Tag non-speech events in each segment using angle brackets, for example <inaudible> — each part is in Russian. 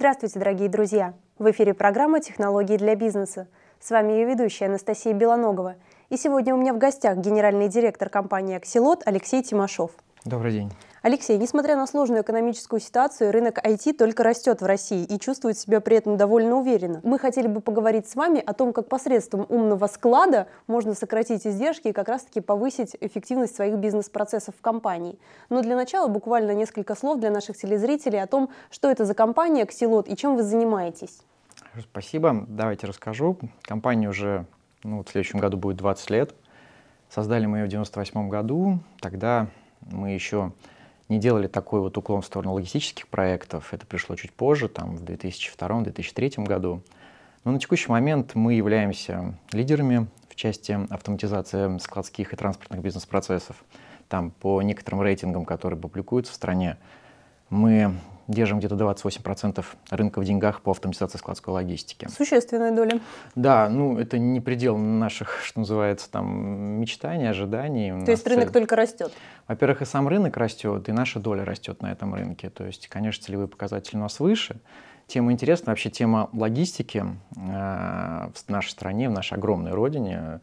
Здравствуйте, дорогие друзья! В эфире программа «Технологии для бизнеса». С вами ее ведущая Анастасия Белоногова. И сегодня у меня в гостях генеральный директор компании «Акселот» Алексей Тимашов. Добрый день. Алексей, несмотря на сложную экономическую ситуацию, рынок IT только растет в России и чувствует себя при этом довольно уверенно. Мы хотели бы поговорить с вами о том, как посредством умного склада можно сократить издержки и как раз-таки повысить эффективность своих бизнес-процессов в компании. Но для начала буквально несколько слов для наших телезрителей о том, что это за компания «Ксилот» и чем вы занимаетесь. Спасибо. Давайте расскажу. Компания уже ну, в следующем году будет 20 лет. Создали мы ее в 1998 году. Тогда мы еще не делали такой вот уклон в сторону логистических проектов. Это пришло чуть позже, там, в 2002-2003 году. Но на текущий момент мы являемся лидерами в части автоматизации складских и транспортных бизнес-процессов. Там по некоторым рейтингам, которые публикуются в стране, мы держим где-то 28% рынка в деньгах по автоматизации складской логистики. Существенная доля. Да, ну это не предел наших, <laughs> что называется, там мечтаний, ожиданий. То есть цель... рынок только растет? Во-первых, и сам рынок растет, и наша доля растет на этом рынке. То есть, конечно, целевые показатели у нас выше. Тема интересна. Вообще тема логистики э, в нашей стране, в нашей огромной родине,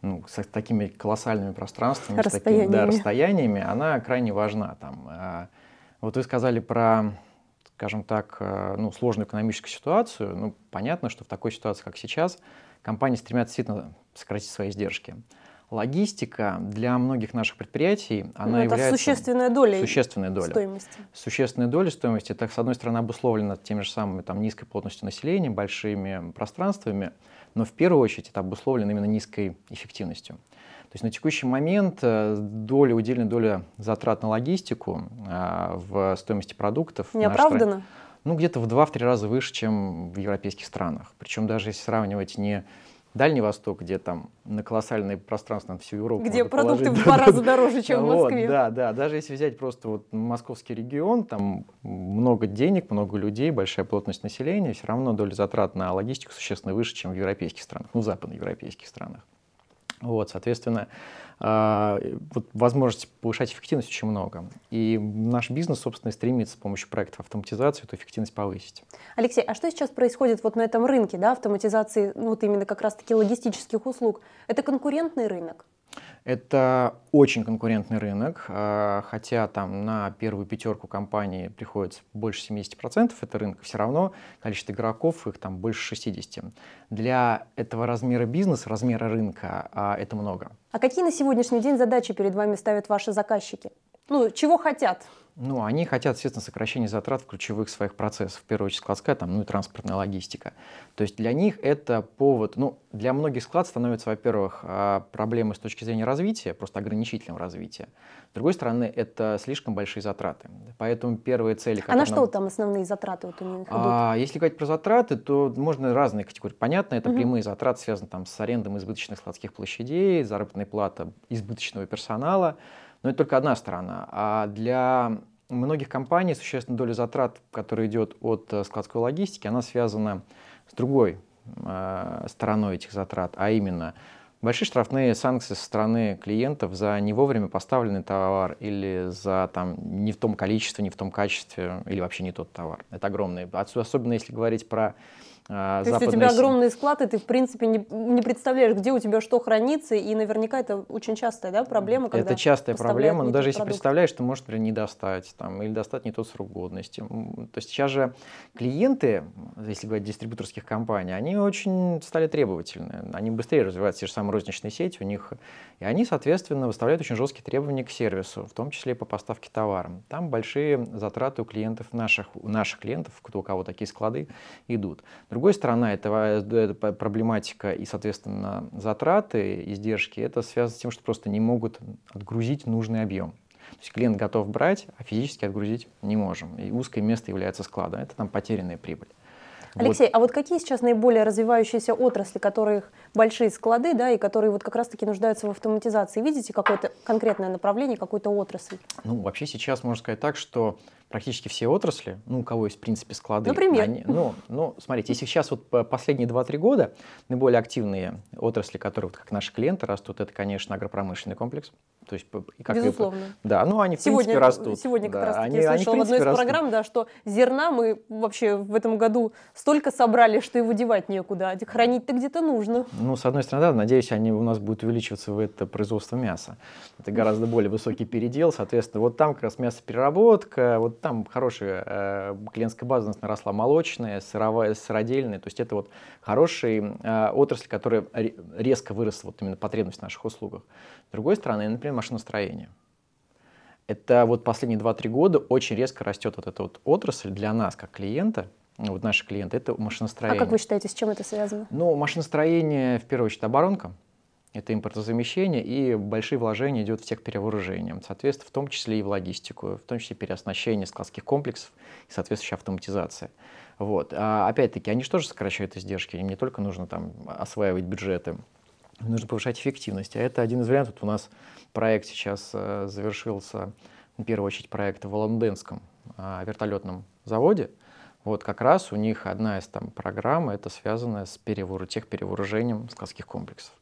ну, с такими колоссальными пространствами, с такими да, расстояниями, она крайне важна. Там, а, вот вы сказали про скажем так, э, ну, сложную экономическую ситуацию, ну, понятно, что в такой ситуации, как сейчас, компании стремятся действительно сократить свои издержки. Логистика для многих наших предприятий, ну, она это является... существенная доля, существенная доля стоимости. Существенная доля стоимости. Это, с одной стороны, обусловлено теми же самыми там, низкой плотностью населения, большими пространствами, но в первую очередь это обусловлено именно низкой эффективностью. То есть на текущий момент э, доля, удельная доля затрат на логистику э, в стоимости продуктов... Неоправданно? Ну, где-то в 2-3 раза выше, чем в европейских странах. Причем даже если сравнивать не Дальний Восток, где там на колоссальное пространство на всю Европу. Где продукты положить. в два раза дороже, чем в Москве. Вот, да, да. Даже если взять просто вот московский регион, там много денег, много людей, большая плотность населения, все равно доля затрат на логистику существенно выше, чем в европейских странах, ну, западноевропейских странах. Вот, соответственно, а, вот возможности повышать эффективность очень много. И наш бизнес, собственно, стремится с помощью проектов автоматизации эту эффективность повысить. Алексей, а что сейчас происходит вот на этом рынке, да, автоматизации, ну, вот именно как раз-таки логистических услуг? Это конкурентный рынок? Это очень конкурентный рынок, а, хотя там на первую пятерку компаний приходится больше 70% это рынка, все равно количество игроков их там больше 60. Для этого размера бизнеса, размера рынка а, это много. А какие на сегодняшний день задачи перед вами ставят ваши заказчики? Ну, чего хотят? Ну, они хотят, естественно, сокращения затрат в ключевых своих процессах, в первую очередь складская, там, ну и транспортная логистика. То есть для них это повод, ну, для многих склад становится, во-первых, а, проблемой с точки зрения развития, просто ограничителем развития. С другой стороны, это слишком большие затраты. Поэтому первые цели... А на что нам... там основные затраты вот у них а, идут? А, если говорить про затраты, то можно разные категории. Понятно, это угу. прямые затраты, связаны там с арендой избыточных складских площадей, заработная плата избыточного персонала, но это только одна сторона. А для многих компаний существенная доля затрат, которая идет от э, складской логистики, она связана с другой э, стороной этих затрат, а именно большие штрафные санкции со стороны клиентов за не вовремя поставленный товар или за там не в том количестве, не в том качестве или вообще не тот товар. Это огромные. Особенно если говорить про Э, то есть у тебя огромные склады, ты в принципе не, не представляешь, где у тебя что хранится, и наверняка это очень частая да, проблема. Когда это частая проблема, но даже если продукт. представляешь, ты можешь, например, не достать там, или достать не тот срок годности. То есть сейчас же клиенты, если говорить дистрибьюторских компаний, они очень стали требовательны, они быстрее развиваются, те же самые розничные сети у них, и они, соответственно, выставляют очень жесткие требования к сервису, в том числе и по поставке товара. Там большие затраты у клиентов наших, у наших клиентов, кто у кого такие склады идут другой стороны, это, это проблематика и, соответственно, затраты, издержки, это связано с тем, что просто не могут отгрузить нужный объем. То есть клиент готов брать, а физически отгрузить не можем. И узкое место является складом. Это там потерянная прибыль. Алексей, вот. а вот какие сейчас наиболее развивающиеся отрасли, которых большие склады, да, и которые вот как раз-таки нуждаются в автоматизации. Видите какое-то конкретное направление, какую-то отрасль? Ну, вообще сейчас можно сказать так, что практически все отрасли, ну, у кого есть, в принципе, склады. Например? Они, ну, ну, смотрите, если сейчас вот последние 2-3 года наиболее активные отрасли, которые вот как наши клиенты растут, это, конечно, агропромышленный комплекс. То есть, как Безусловно. И, да, ну, они, в сегодня, принципе, растут. Сегодня как да, раз они, я слышала они, в, одной из растут. программ, да, что зерна мы вообще в этом году столько собрали, что его девать некуда, а хранить-то где-то нужно. Ну, ну, с одной стороны, да, надеюсь, они у нас будут увеличиваться в это производство мяса. Это гораздо более высокий передел, соответственно, вот там как раз мясопереработка, вот там хорошая э, клиентская база у нас наросла, молочная, сыровая, сыродельная, то есть это вот хорошая э, отрасль, которая резко выросла, вот именно потребность в наших услугах. С другой стороны, например, машиностроение. Это вот последние 2-3 года очень резко растет вот эта вот отрасль для нас, как клиента – вот наши клиенты, это машиностроение. А как вы считаете, с чем это связано? Ну, машиностроение, в первую очередь, оборонка, это импортозамещение, и большие вложения идет в техперевооружение, соответственно, в том числе и в логистику, в том числе переоснащение складских комплексов и соответствующая автоматизация. Вот. А, опять-таки, они же тоже сокращают издержки, им не только нужно там осваивать бюджеты, нужно повышать эффективность. А это один из вариантов. Вот у нас проект сейчас э, завершился, в первую очередь, проект в Лондонском э, вертолетном заводе – вот как раз у них одна из там программ, это связано с перевор... тех перевооружением складских комплексов.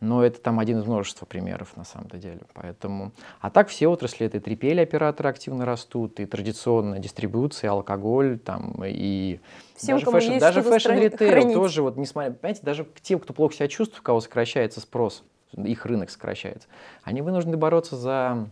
Но это там один из множества примеров на самом-то деле. Поэтому... А так все отрасли, это и трепели операторы активно растут, и традиционная дистрибуция, алкоголь, там, и Всем, даже фэшн, даже фэшн ритейл тоже, вот, несмотря, понимаете, даже те, тем, кто плохо себя чувствует, у кого сокращается спрос, их рынок сокращается, они вынуждены бороться за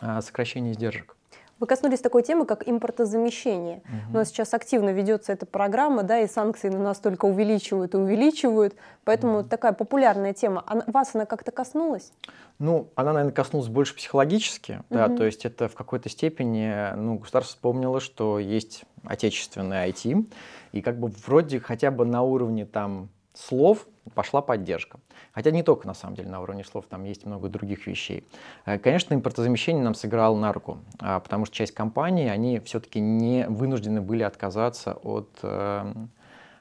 а, сокращение издержек. Вы коснулись такой темы, как импортозамещение. Угу. У нас сейчас активно ведется эта программа, да, и санкции на нас только увеличивают и увеличивают. Поэтому угу. такая популярная тема. А вас она как-то коснулась? Ну, она, наверное, коснулась больше психологически, угу. да, то есть это в какой-то степени, ну, государство вспомнило, что есть отечественное IT, и как бы вроде хотя бы на уровне там слов пошла поддержка. Хотя не только, на самом деле, на уровне слов, там есть много других вещей. Э, конечно, импортозамещение нам сыграло на руку, а, потому что часть компаний, они все-таки не вынуждены были отказаться от э,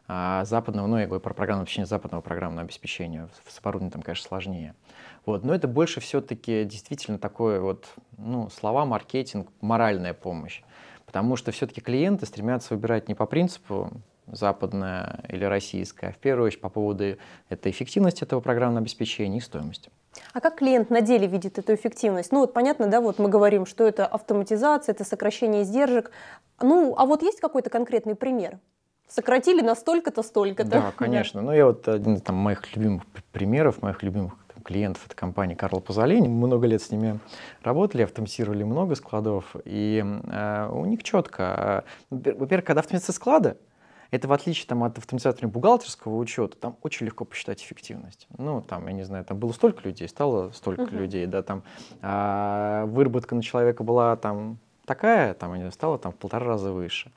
а, западного, ну, я говорю про программное обеспечение западного программного обеспечения. С оборудованием там, конечно, сложнее. Вот. Но это больше все-таки действительно такое вот, ну, слова, маркетинг, моральная помощь. Потому что все-таки клиенты стремятся выбирать не по принципу западная или российская, в первую очередь по поводу этой эффективности этого программного обеспечения и стоимости. А как клиент на деле видит эту эффективность? Ну вот понятно, да, вот мы говорим, что это автоматизация, это сокращение издержек. Ну, а вот есть какой-то конкретный пример? Сократили настолько то столько-то. Да, <laughs> конечно. Да. Ну, я вот один из там, моих любимых примеров, моих любимых клиентов, этой компании Карл Пазолини. Много лет с ними работали, автоматизировали много складов. И э, у них четко. Э, во-первых, когда автоматизация склада, это в отличие там, от автоматизатора бухгалтерского учета, там очень легко посчитать эффективность. Ну, там, я не знаю, там было столько людей, стало столько uh-huh. людей, да, там а, выработка на человека была там такая, там, я не знаю, стала там в полтора раза выше.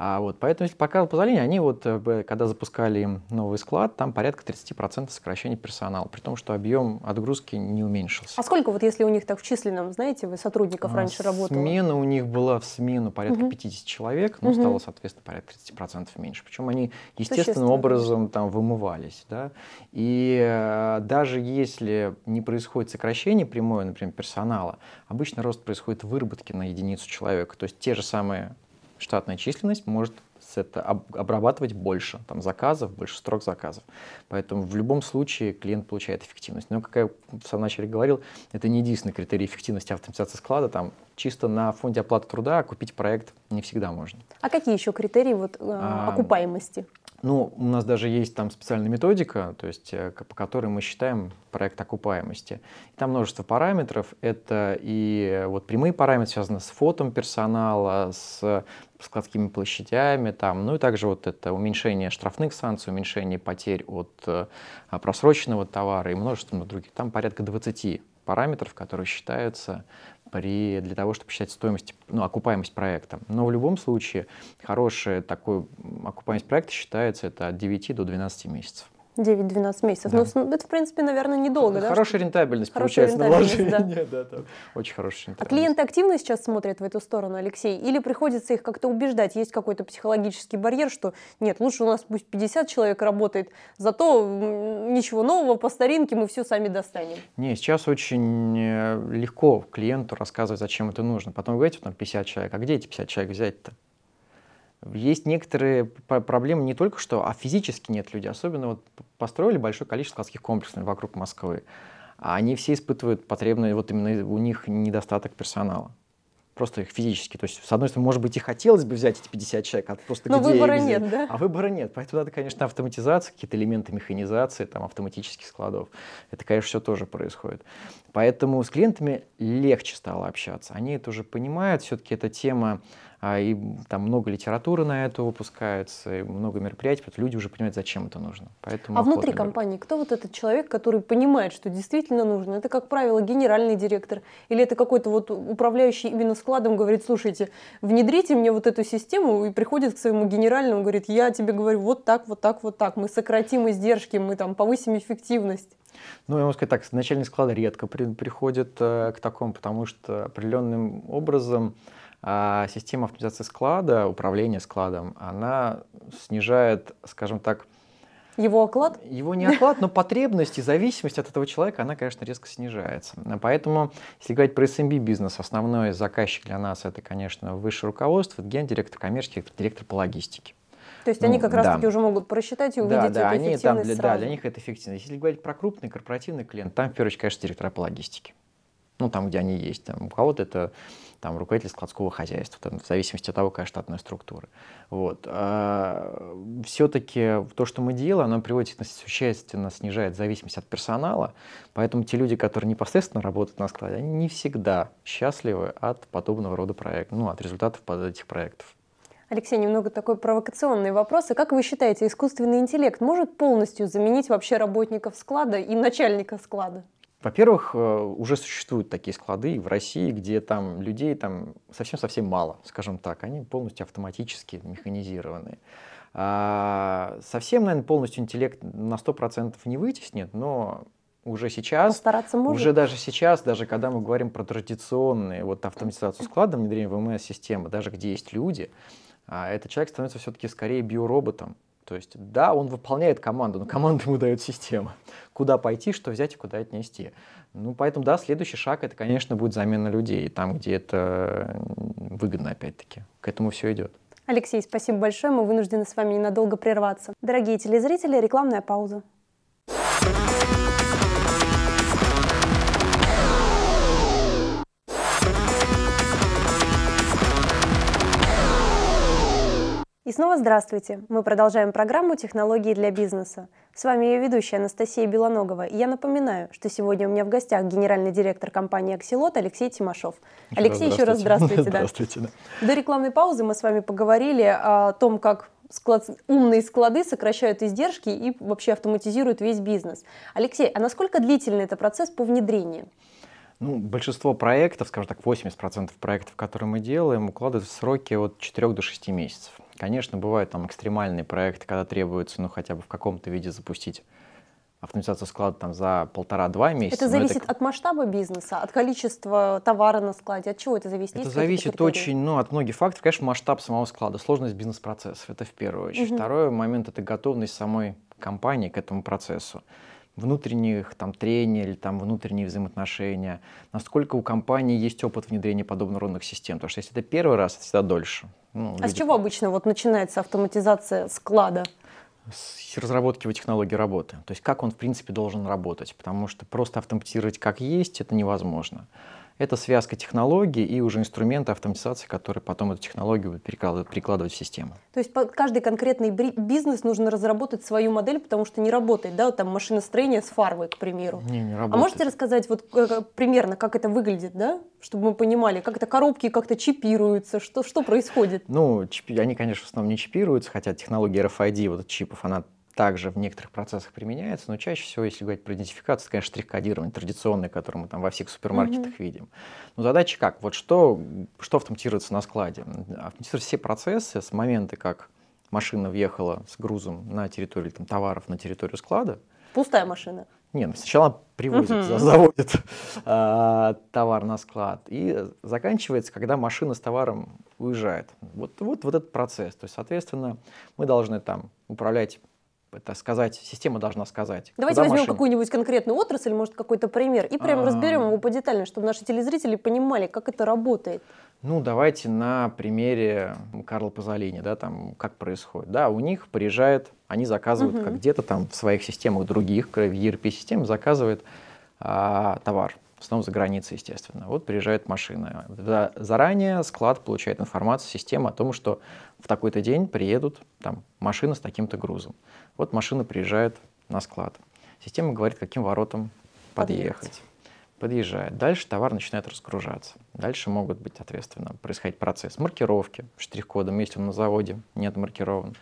А вот, поэтому если по позволения, они вот, э, когда запускали новый склад, там порядка 30% сокращения персонала, при том, что объем отгрузки не уменьшился. А сколько вот если у них так в численном, знаете, вы сотрудников а, раньше работало? Смена у них была в смену порядка угу. 50 человек, но угу. стало, соответственно, порядка 30% меньше. Причем они естественным образом там вымывались. Да? И э, даже если не происходит сокращение прямое, например, персонала, обычно рост происходит выработки на единицу человека. То есть те же самые штатная численность может это обрабатывать больше там, заказов, больше строк заказов. Поэтому в любом случае клиент получает эффективность. Но, как я в самом начале говорил, это не единственный критерий эффективности автоматизации склада. Там чисто на фонде оплаты труда купить проект не всегда можно. А какие еще критерии вот, э, а, окупаемости? Ну, у нас даже есть там специальная методика, то есть э, по которой мы считаем проект окупаемости. И там множество параметров. Это и э, вот прямые параметры связаны с фотом персонала, с э, складскими площадями, там, ну и также вот это уменьшение штрафных санкций, уменьшение потерь от просроченного товара и множество других. Там порядка 20 параметров, которые считаются при, для того, чтобы считать стоимость, ну, окупаемость проекта. Но в любом случае хорошая такой окупаемость проекта считается это от 9 до 12 месяцев. 9-12 месяцев. Да. Ну, это, в принципе, наверное, недолго, да? Хорошая рентабельность Хорошая получается рентабельность, на вложение. Да. <laughs> да, Очень хорошая а рентабельность. А клиенты активно сейчас смотрят в эту сторону, Алексей? Или приходится их как-то убеждать? Есть какой-то психологический барьер, что нет, лучше у нас пусть 50 человек работает, зато ничего нового, по старинке мы все сами достанем. Не, сейчас очень э, легко клиенту рассказывать, зачем это нужно. Потом говорите, там 50 человек, а где эти 50 человек взять-то? Есть некоторые проблемы не только что, а физически нет людей. Особенно вот построили большое количество складских комплексов вокруг Москвы. А они все испытывают потребность, вот именно у них недостаток персонала. Просто их физически. То есть, с одной стороны, может быть, и хотелось бы взять эти 50 человек, а просто Но где выбора их нет, да? А выбора нет. Поэтому надо, конечно, автоматизация, какие-то элементы механизации, там, автоматических складов. Это, конечно, все тоже происходит. Поэтому с клиентами легче стало общаться. Они это уже понимают. Все-таки эта тема а, и там много литературы на это выпускается, и много мероприятий, поэтому люди уже понимают, зачем это нужно. Поэтому а внутри компании кто вот этот человек, который понимает, что действительно нужно? Это, как правило, генеральный директор или это какой-то вот управляющий именно складом говорит, слушайте, внедрите мне вот эту систему и приходит к своему генеральному, говорит, я тебе говорю вот так, вот так, вот так, мы сократим издержки, мы там повысим эффективность. Ну, я могу сказать так, начальник склада редко при, приходит э, к такому, потому что определенным образом а система автоматизации склада, управления складом, она снижает, скажем так, его оклад? Его не оклад, но потребность и зависимость от этого человека, она, конечно, резко снижается. Поэтому, если говорить про SMB бизнес, основной заказчик для нас это, конечно, высшее руководство, гендиректор коммерческий, директор по логистике. То есть ну, они как да. раз-таки уже могут просчитать и увидеть да, да, эту они там для, сразу. Да, для них это эффективно. Если говорить про крупный корпоративный клиент, там, в первую очередь, конечно, директора по логистике. Ну, там, где они есть. Там, у кого-то это там, руководитель складского хозяйства, там, в зависимости от того, какая штатная структура. Вот. А, все-таки то, что мы делаем, оно приводит, существенно снижает зависимость от персонала, поэтому те люди, которые непосредственно работают на складе, они не всегда счастливы от подобного рода проектов, ну, от результатов под этих проектов. Алексей, немного такой провокационный вопрос. А как вы считаете, искусственный интеллект может полностью заменить вообще работников склада и начальника склада? Во-первых, э, уже существуют такие склады в России, где там людей там совсем-совсем мало, скажем так. Они полностью автоматически механизированы. А, совсем, наверное, полностью интеллект на 100% не вытеснит, но уже сейчас, Постараться можно. уже даже сейчас, даже когда мы говорим про традиционные, вот автоматизацию склада, внедрение ВМС-системы, даже где есть люди, а, этот человек становится все-таки скорее биороботом, то есть, да, он выполняет команду, но команду ему дает система. Куда пойти, что взять и куда отнести. Ну, поэтому, да, следующий шаг, это, конечно, будет замена людей, там, где это выгодно, опять-таки. К этому все идет. Алексей, спасибо большое. Мы вынуждены с вами ненадолго прерваться. Дорогие телезрители, рекламная пауза. И снова здравствуйте! Мы продолжаем программу «Технологии для бизнеса». С вами ее ведущая Анастасия Белоногова. И я напоминаю, что сегодня у меня в гостях генеральный директор компании «Акселот» Алексей Тимашов. Еще Алексей, еще раз здравствуйте. здравствуйте <laughs> да. Да. До рекламной паузы мы с вами поговорили о том, как склад, умные склады сокращают издержки и вообще автоматизируют весь бизнес. Алексей, а насколько длительный это процесс по внедрению? Ну, большинство проектов, скажем так, 80% проектов, которые мы делаем, укладывают в сроки от 4 до 6 месяцев. Конечно, бывают там экстремальные проекты, когда требуется, ну, хотя бы в каком-то виде запустить автоматизацию склада там за полтора-два месяца. Это зависит это... от масштаба бизнеса, от количества товара на складе, от чего это зависит? Это Есть зависит очень, ну, от многих факторов. Конечно, масштаб самого склада, сложность бизнес-процессов, это в первую очередь. Угу. Второй момент – это готовность самой компании к этому процессу внутренних там трений или там внутренние взаимоотношения, насколько у компании есть опыт внедрения подобных родных систем, потому что если это первый раз, это всегда дольше. Ну, а люди... с чего обычно вот начинается автоматизация склада? с разработки его технологии работы. То есть как он, в принципе, должен работать. Потому что просто автоматизировать как есть, это невозможно. Это связка технологий и уже инструмента автоматизации, которые потом эту технологию будут прикладывать в систему. То есть каждый конкретный бизнес нужно разработать свою модель, потому что не работает, да, вот там машиностроение с фармой, к примеру. Не, не работает. А можете рассказать вот э, э, примерно, как это выглядит, да, чтобы мы понимали, как это коробки как-то чипируются, что, что происходит? Ну, чипи, они, конечно, в основном не чипируются, хотя технология RFID, вот чипов, она также в некоторых процессах применяется, но чаще всего, если говорить про идентификацию, это, конечно, штрих-кодирование традиционное, которое мы там во всех супермаркетах mm-hmm. видим. Но задача как? Вот что, что автоматизируется на складе? Автоматизируются все процессы с момента, как машина въехала с грузом на территорию там, товаров, на территорию склада. Пустая машина. Нет, ну, сначала привозит, uh-huh. заводит э, товар на склад. И заканчивается, когда машина с товаром уезжает. Вот, вот, вот этот процесс. То есть, соответственно, мы должны там управлять это сказать, система должна сказать. Давайте возьмем машина? какую-нибудь конкретную отрасль, может, какой-то пример, и прям а. разберем его по детально, чтобы наши телезрители понимали, как это работает. Ну, давайте на примере Карла Пазолини, да, там, как происходит. Да, у них приезжает, они заказывают, угу. как где-то там в своих системах других, в ERP-системе заказывает а, товар в основном за границей, естественно. Вот приезжает машина. Заранее склад получает информацию, система о том, что в такой-то день приедут там, машины с таким-то грузом. Вот машина приезжает на склад. Система говорит, каким воротом подъехать. Подъезжает. Дальше товар начинает разгружаться. Дальше могут быть, ответственно происходить процесс маркировки штрих-кодом, если он на заводе, нет маркирован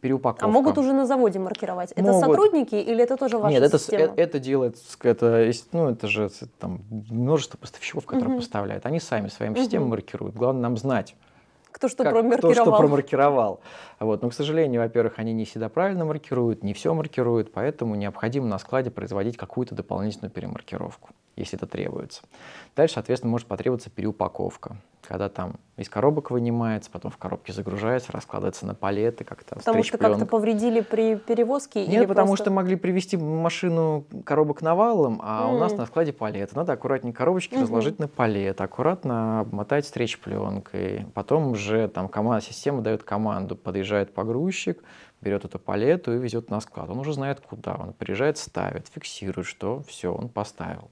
переупаковка. А могут уже на заводе маркировать? Это могут. сотрудники или это тоже ваша Нет, это, система? Нет, э, это делает, это, ну, это же там, множество поставщиков, которые угу. поставляют. Они сами своим угу. маркируют. Главное нам знать, кто что как, промаркировал. Кто что промаркировал. Вот. Но, к сожалению, во-первых, они не всегда правильно маркируют, не все маркируют, поэтому необходимо на складе производить какую-то дополнительную перемаркировку если это требуется. Дальше, соответственно, может потребоваться переупаковка, когда там из коробок вынимается, потом в коробке загружается, раскладывается на палеты, как-то Потому что как-то повредили при перевозке? Нет, потому просто... что могли привезти машину коробок навалом, а mm. у нас на складе палеты. Надо аккуратнее коробочки mm-hmm. разложить на палет, аккуратно обмотать встреч пленкой. Потом уже там команда, система дает команду, подъезжает погрузчик, берет эту палету и везет на склад. Он уже знает куда, он приезжает, ставит, фиксирует, что все, он поставил.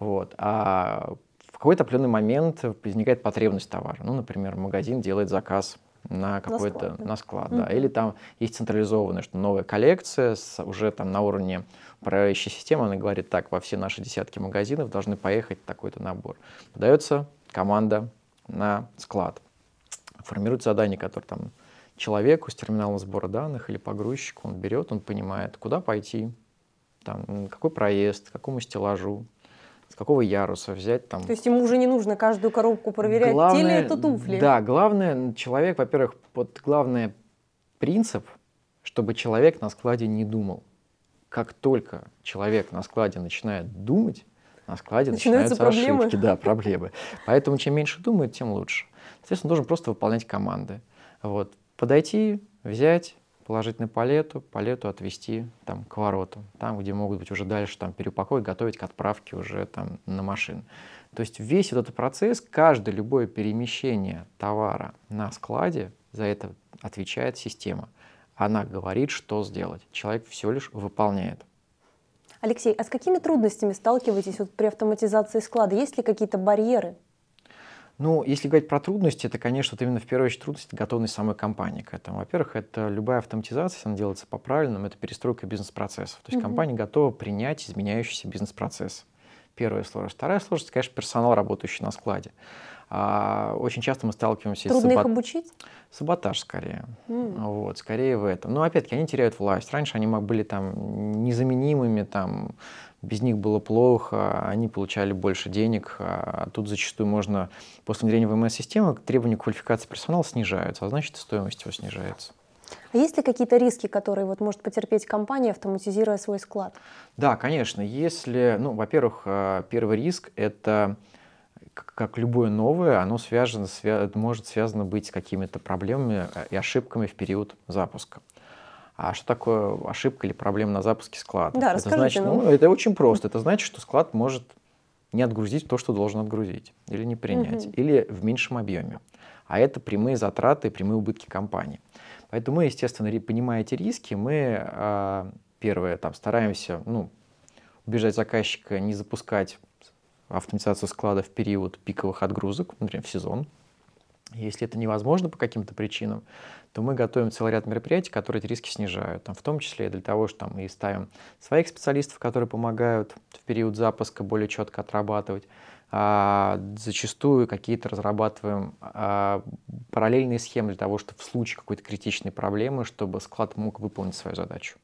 Вот. А в какой-то определенный момент возникает потребность товара. Ну, например, магазин делает заказ на какой-то на склад, на склад да. mm или там есть централизованная, что новая коллекция с, уже там на уровне управляющей системы, она говорит так, во все наши десятки магазинов должны поехать такой-то набор. Подается команда на склад, формирует задание, которое там человеку с терминалом сбора данных или погрузчику, он берет, он понимает, куда пойти, там, какой проезд, какому стеллажу, какого яруса взять там. То есть ему уже не нужно каждую коробку проверять, главное, те ли это туфли. Да, главное, человек, во-первых, вот главный принцип, чтобы человек на складе не думал. Как только человек на складе начинает думать, на складе начинаются, начинаются ошибки, да, проблемы. Поэтому чем меньше думает, тем лучше. Соответственно, должен просто выполнять команды. Вот. Подойти, взять, положить на палету, палету отвести там, к воротам, там, где могут быть уже дальше там, перепаковки, готовить к отправке уже там, на машин. То есть весь вот этот процесс, каждое любое перемещение товара на складе, за это отвечает система. Она говорит, что сделать. Человек все лишь выполняет. Алексей, а с какими трудностями сталкиваетесь вот при автоматизации склада? Есть ли какие-то барьеры? Ну, если говорить про трудности, это, конечно, вот именно в первую очередь трудность готовность самой компании к этому. Во-первых, это любая автоматизация, она делается по-правильному, это перестройка бизнес-процессов. То есть угу. компания готова принять изменяющийся бизнес-процесс. Первая сложность. Вторая сложность, конечно, персонал, работающий на складе. А, очень часто мы сталкиваемся Трудно с сабот... их обучить? Саботаж скорее. Mm. Вот, скорее в этом. Но опять-таки они теряют власть. Раньше они были там незаменимыми, там, без них было плохо, они получали больше денег. А тут зачастую можно после внедрения ВМС-системы требования к квалификации персонала снижаются, а значит и стоимость его снижается. А есть ли какие-то риски, которые вот может потерпеть компания, автоматизируя свой склад? Да, конечно. Если, ну, во-первых, а, первый риск – это как любое новое, оно связано, свя может связано быть с какими-то проблемами э, и ошибками в период запуска. А что такое ошибка или проблема на запуске склада? Да, это значит, нам. Ну. ну, это очень просто. Это значит, что склад может не отгрузить то, что должен отгрузить, или не принять, угу. или в меньшем объеме. А это прямые затраты и прямые убытки компании. Поэтому мы, естественно, понимая эти риски, мы, а, первое, там, стараемся ну, убежать заказчика, не запускать автоматизацию склада в период пиковых отгрузок, например, в сезон. Если это невозможно по каким-то причинам, то мы готовим целый ряд мероприятий, которые эти риски снижают. Там, в том числе для того, что там, и ставим своих специалистов, которые помогают в период запуска более четко отрабатывать. А, зачастую какие-то разрабатываем а, параллельные схемы для того, чтобы в случае какой-то критичной проблемы, чтобы склад мог выполнить свою задачу.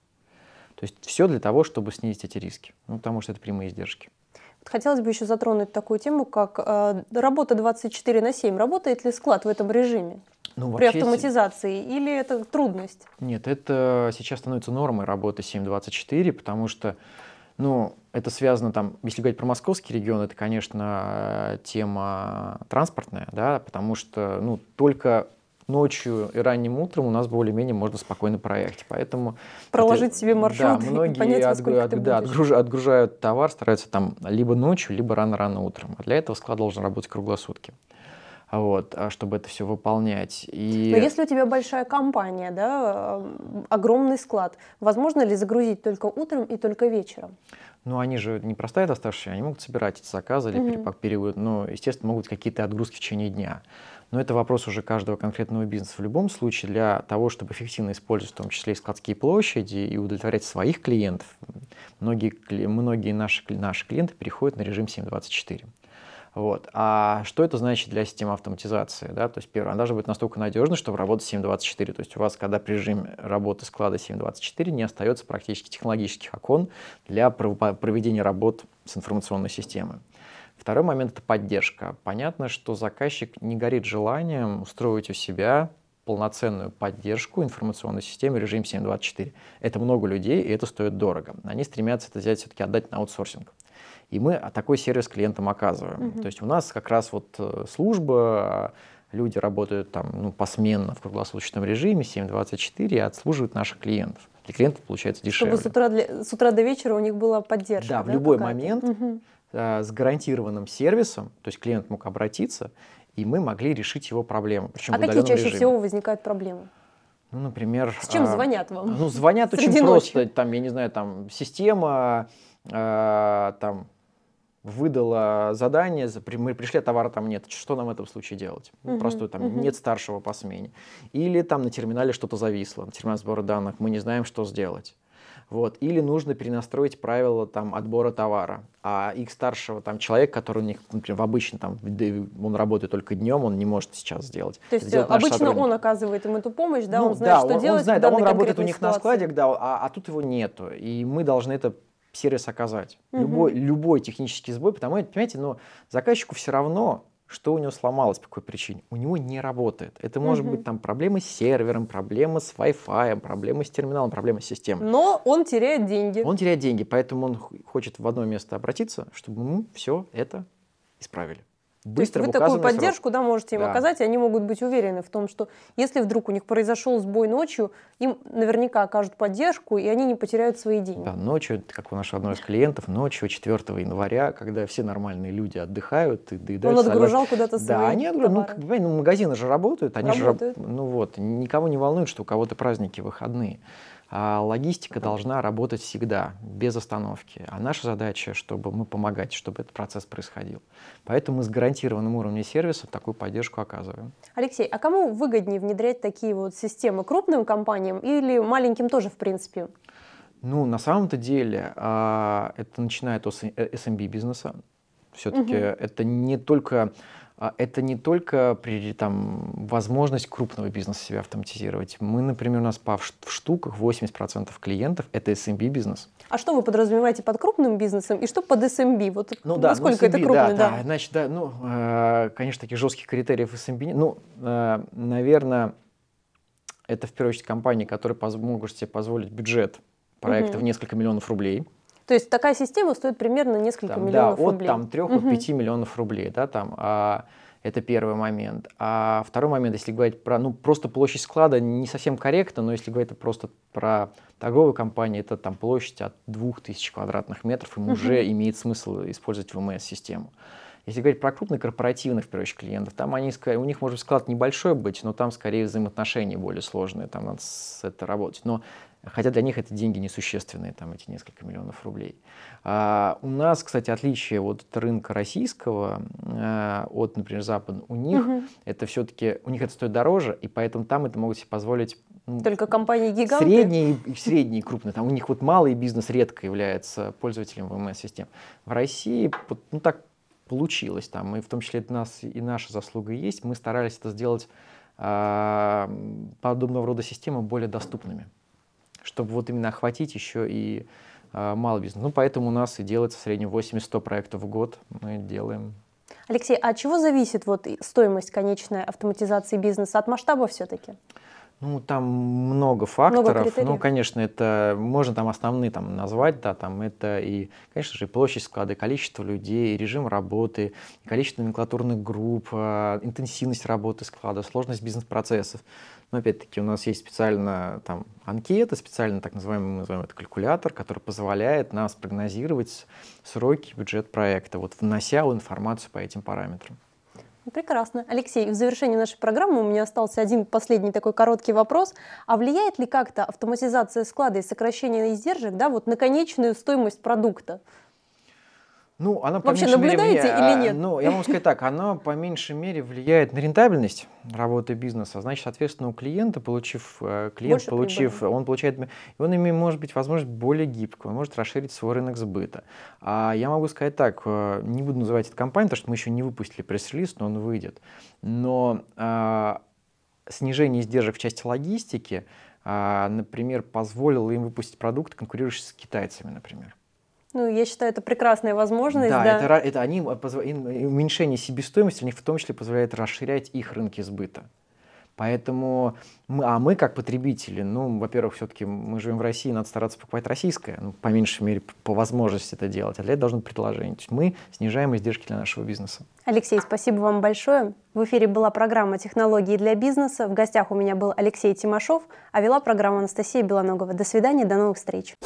То есть все для того, чтобы снизить эти риски, ну, потому что это прямые издержки. Хотелось бы еще затронуть такую тему, как э, работа 24 на 7. Работает ли склад в этом режиме? Ну, при автоматизации или это трудность? Нет, это сейчас становится нормой работы 7.24, потому что ну, это связано там, если говорить про московский регион, это, конечно, э, тема транспортная, да, потому что, ну, только ночью и ранним утром у нас более-менее можно спокойно проехать. Поэтому проложить это, себе маршрут да, многие и понять, от, во ты да, отгруж, отгружают товар, стараются там либо ночью, либо рано-рано утром. А для этого склад должен работать круглосутки. Вот, а чтобы это все выполнять. И... Но если у тебя большая компания, да, огромный склад, возможно ли загрузить только утром и только вечером? Ну, они же не простая доставщики, они могут собирать эти заказы или угу. перевод, но, ну, естественно, могут какие-то отгрузки в течение дня. Но это вопрос уже каждого конкретного бизнеса. В любом случае, для того, чтобы эффективно использовать в том числе и складские площади и удовлетворять своих клиентов, многие, многие наши, наши клиенты переходят на режим 724. Вот. А что это значит для системы автоматизации? Да? То есть, первое, она должна быть настолько надежна, чтобы работать 7.24. То есть, у вас, когда при режиме работы склада 7.24, не остается практически технологических окон для проведения работ с информационной системой. Второй момент — это поддержка. Понятно, что заказчик не горит желанием устроить у себя полноценную поддержку информационной системе режим 724. Это много людей, и это стоит дорого. Они стремятся это взять все-таки отдать на аутсорсинг. И мы такой сервис клиентам оказываем. Mm-hmm. То есть у нас как раз вот э, служба, люди работают там ну, посменно в круглосуточном режиме 7.24 и отслуживают наших клиентов. Для клиентов получается дешевле. Чтобы с утра, для, с утра до вечера у них была поддержка. Да, да в любой момент. Угу. Э, с гарантированным сервисом, то есть клиент мог обратиться, и мы могли решить его проблему. Причем а какие чаще режиме. всего возникают проблемы? Ну, например... С чем а, звонят вам? Ну, звонят <laughs> очень ночи. просто. Там, я не знаю, там, система, а, там, выдала задание, мы пришли, а товара там нет. Что нам в этом случае делать? Угу, Просто там угу. нет старшего по смене. Или там на терминале что-то зависло, на терминале сбора данных, мы не знаем, что сделать. Вот. Или нужно перенастроить правила там, отбора товара. А их старшего там, человек, который у них например, ну, в обычном там, он работает только днем, он не может сейчас сделать. То есть э, обычно он оказывает им эту помощь, да, ну, он знает, да, что он, делать. Он знает, а да, он работает у них ситуации. на складе, да, а, а тут его нету. И мы должны это сервис оказать. Угу. Любой, любой технический сбой, потому что, понимаете, но заказчику все равно что у него сломалось, по какой причине. У него не работает. Это может угу. быть там проблемы с сервером, проблемы с Wi-Fi, проблемы с терминалом, проблемы с системой. Но он теряет деньги. Он теряет деньги, поэтому он хочет в одно место обратиться, чтобы мы все это исправили быстро То есть вы такую поддержку срок. Да, можете им да. оказать, и они могут быть уверены в том, что если вдруг у них произошел сбой ночью, им наверняка окажут поддержку, и они не потеряют свои деньги. Да, ночью, как у нашего одного из клиентов, ночью 4 января, когда все нормальные люди отдыхают и доедают Он отгружал салат. куда-то свои Да, они отгружают, ну, понимаете, ну, магазины же работают, они работают. же, ну вот, никого не волнует, что у кого-то праздники выходные. А логистика должна работать всегда, без остановки. А наша задача, чтобы мы помогать, чтобы этот процесс происходил. Поэтому мы с гарантированным уровнем сервиса такую поддержку оказываем. Алексей, а кому выгоднее внедрять такие вот системы? Крупным компаниям или маленьким тоже, в принципе? Ну, на самом-то деле, а, это начинает от SMB э, эм-, бизнеса. Все-таки угу. это не только а это не только при, там, возможность крупного бизнеса себя автоматизировать. Мы, например, у нас по в штуках 80% клиентов — это SMB-бизнес. Эм а что вы подразумеваете под крупным бизнесом и что под SMB? Эм вот ну, да, насколько ну, SMB, это эм крупный? Да, да. да, значит, да, ну, э, конечно, таких жестких критериев SMB нет. Ну, э, наверное, это в первую очередь компании, которые могут себе позволить бюджет проекта угу. в несколько миллионов рублей — то есть такая система стоит примерно несколько там, миллионов да, от, рублей. Там 3 угу. до 5 миллионов рублей, да, там. А, это первый момент. А второй момент, если говорить про, ну, просто площадь склада не совсем корректно, но если говорить просто про торговую компанию, это там площадь от 2000 квадратных метров, им угу. уже имеет смысл использовать ВМС-систему. Если говорить про крупных корпоративных, в первую очередь, клиентов, там они, у них может склад небольшой быть, но там скорее взаимоотношения более сложные, там надо с это работать. Но хотя для них это деньги несущественные, там эти несколько миллионов рублей. А, у нас, кстати, отличие вот от рынка российского а, от, например, западного, у них угу. это все-таки, у них это стоит дороже, и поэтому там это могут себе позволить только компании гиганты. Средние и средние крупные. Там у них вот малый бизнес редко является пользователем ВМС-систем. В России ну, так получилось там, и в том числе это нас и наша заслуга есть, мы старались это сделать э, подобного рода системы более доступными, чтобы вот именно охватить еще и э, малый бизнес. Ну, поэтому у нас и делается в среднем 80-100 проектов в год мы делаем. Алексей, а от чего зависит вот стоимость конечной автоматизации бизнеса? От масштаба все-таки? Ну, там много факторов. Много ну, конечно, это можно там основные там назвать, да, там это и, конечно же, и площадь склада, и количество людей, и режим работы, и количество номенклатурных групп, а, интенсивность работы склада, сложность бизнес-процессов. Но опять-таки у нас есть специально там анкета, специально так называемый, мы называем это калькулятор, который позволяет нам спрогнозировать сроки бюджет проекта, вот внося информацию по этим параметрам. Прекрасно. Алексей, в завершении нашей программы у меня остался один последний такой короткий вопрос. А влияет ли как-то автоматизация склада и сокращение издержек да, вот на конечную стоимость продукта? Ну, она по Вообще, наблюдаете мере, или а, нет? Ну, я могу сказать так, она по меньшей мере влияет на рентабельность работы бизнеса. Значит, соответственно, у клиента, получив э, клиент, Больше получив, прибыли. он получает, он имеет, может быть, возможность более гибкую, он может расширить свой рынок сбыта. А я могу сказать так, э, не буду называть эту компанию, потому что мы еще не выпустили пресс-релиз, но он выйдет. Но а, снижение издержек в части логистики, а, например, позволило им выпустить продукт, конкурирующий с китайцами, например. Ну, я считаю, это прекрасная возможность. Да, да. Это, это они, а, уменьшение себестоимости, они в том числе позволяет расширять их рынки сбыта. Поэтому, мы, а мы как потребители, ну, во-первых, все-таки мы живем в России, надо стараться покупать российское, ну, по меньшей мере по возможности это делать, а для этого должно быть предложение. То есть мы снижаем издержки для нашего бизнеса. Алексей, спасибо вам большое. В эфире была программа «Технологии для бизнеса». В гостях у меня был Алексей Тимашов. а вела программа Анастасия Белоногова. До свидания, до новых встреч.